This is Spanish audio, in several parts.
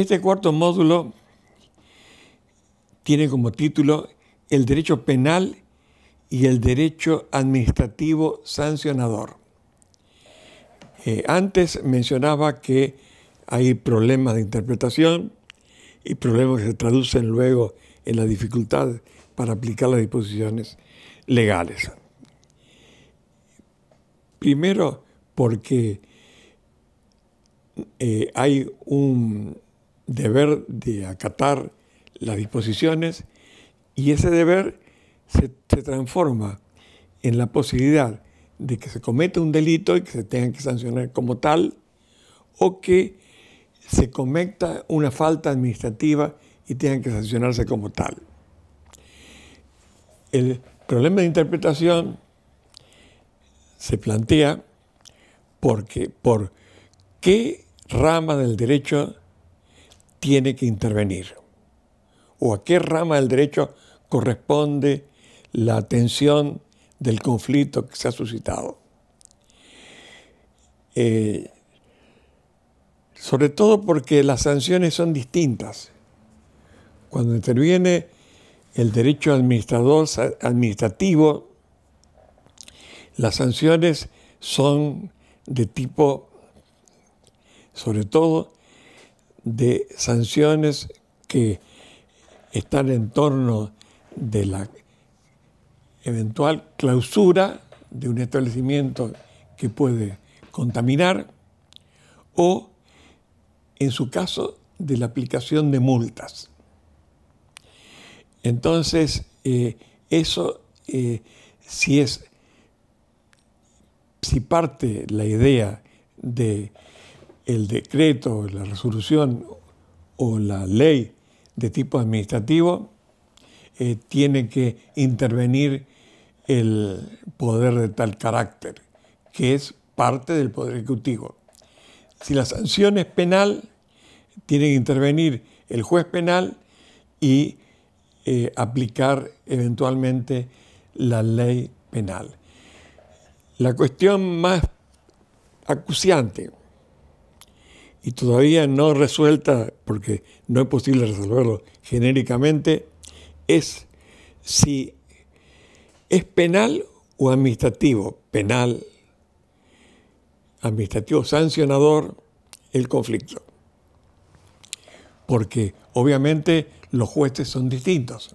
Este cuarto módulo tiene como título el derecho penal y el derecho administrativo sancionador. Eh, antes mencionaba que hay problemas de interpretación y problemas que se traducen luego en la dificultad para aplicar las disposiciones legales. Primero, porque eh, hay un deber de acatar las disposiciones y ese deber se, transforma en la posibilidad de que se cometa un delito y que se tenga que sancionar como tal, o que se cometa una falta administrativa y tenga que sancionarse como tal. El problema de interpretación se plantea porque por qué rama del derecho tiene que intervenir? ¿O a qué rama del derecho corresponde la atención del conflicto que se ha suscitado? Eh, sobre todo porque las sanciones son distintas. Cuando interviene el derecho administrativo, las sanciones son de tipo, sobre todo, de sanciones que están en torno de la eventual clausura de un establecimiento que puede contaminar o, en su caso, de la aplicación de multas. Entonces, eh, eso, eh, si es, si parte la idea de el decreto, la resolución o la ley de tipo administrativo, eh, tiene que intervenir el poder de tal carácter, que es parte del poder ejecutivo. Si la sanción es penal, tiene que intervenir el juez penal y eh, aplicar eventualmente la ley penal. La cuestión más acuciante y todavía no resuelta, porque no es posible resolverlo genéricamente, es si es penal o administrativo. Penal, administrativo sancionador, el conflicto. Porque obviamente los jueces son distintos.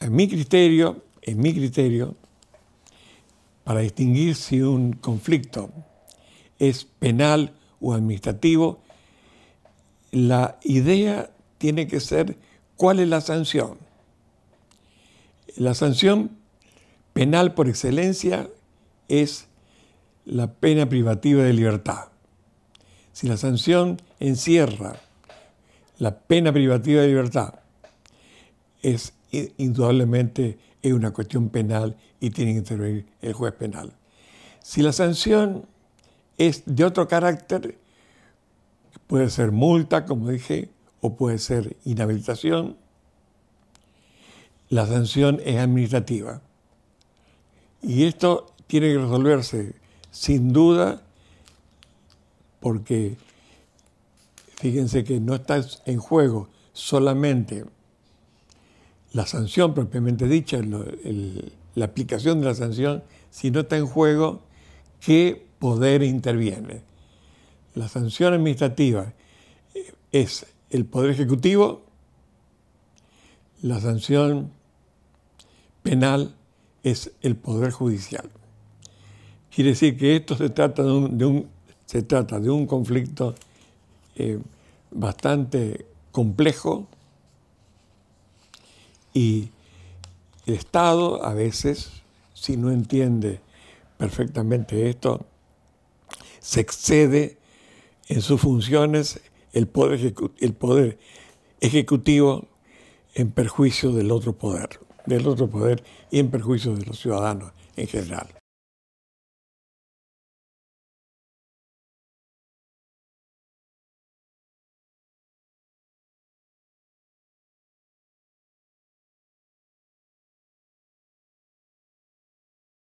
En mi criterio, en mi criterio, para distinguir si un conflicto es penal o administrativo, la idea tiene que ser cuál es la sanción. La sanción penal por excelencia es la pena privativa de libertad. Si la sanción encierra la pena privativa de libertad, es indudablemente es una cuestión penal y tiene que intervenir el juez penal. Si la sanción es de otro carácter, puede ser multa, como dije, o puede ser inhabilitación. La sanción es administrativa. Y esto tiene que resolverse sin duda porque fíjense que no está en juego solamente la sanción propiamente dicha, la aplicación de la sanción, sino está en juego que poder interviene. La sanción administrativa es el poder ejecutivo, la sanción penal es el poder judicial. Quiere decir que esto se trata de un, se trata de un conflicto eh, bastante complejo y el Estado a veces, si no entiende perfectamente esto, se excede en sus funciones el poder, ejecutivo en perjuicio del otro poder, del otro poder y en perjuicio de los ciudadanos en general.